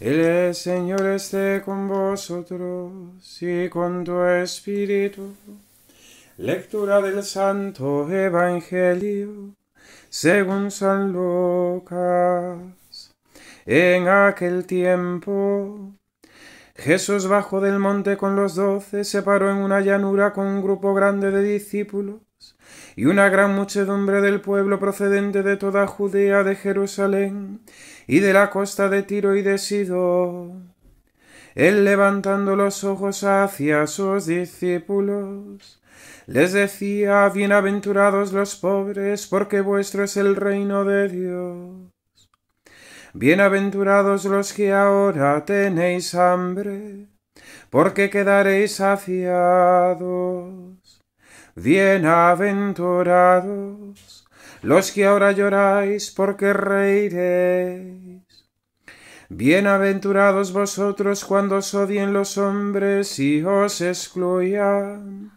El Señor esté con vosotros y con tu espíritu. Lectura del Santo Evangelio según San Lucas. En aquel tiempo Jesús bajó del monte con los doce, se paró en una llanura con un grupo grande de discípulos y una gran muchedumbre del pueblo procedente de toda Judea de Jerusalén y de la costa de Tiro y de Sidón. Él levantando los ojos hacia sus discípulos, les decía, bienaventurados los pobres, porque vuestro es el reino de Dios. Bienaventurados los que ahora tenéis hambre, porque quedaréis saciados. Bienaventurados los que ahora lloráis porque reiréis. Bienaventurados vosotros cuando os odien los hombres y os excluyan,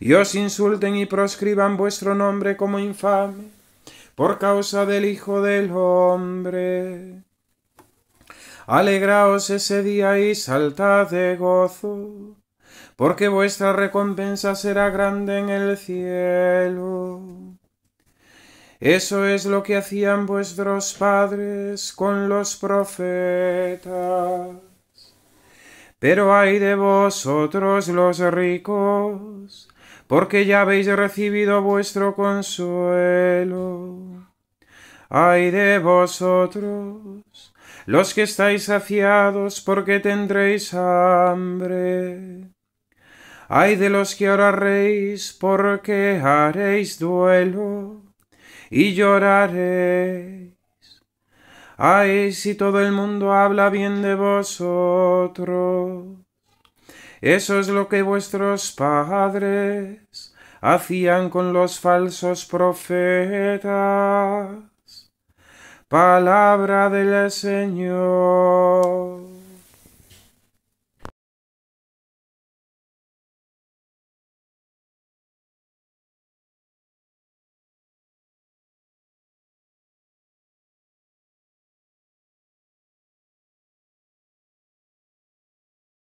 y os insulten y proscriban vuestro nombre como infame, por causa del Hijo del Hombre. Alegraos ese día y saltad de gozo, porque vuestra recompensa será grande en el cielo eso es lo que hacían vuestros padres con los profetas. Pero hay de vosotros los ricos, porque ya habéis recibido vuestro consuelo. Hay de vosotros los que estáis saciados, porque tendréis hambre. Ay de los que ahora porque haréis duelo y lloraréis. Ay, si todo el mundo habla bien de vosotros. Eso es lo que vuestros padres hacían con los falsos profetas. Palabra del Señor.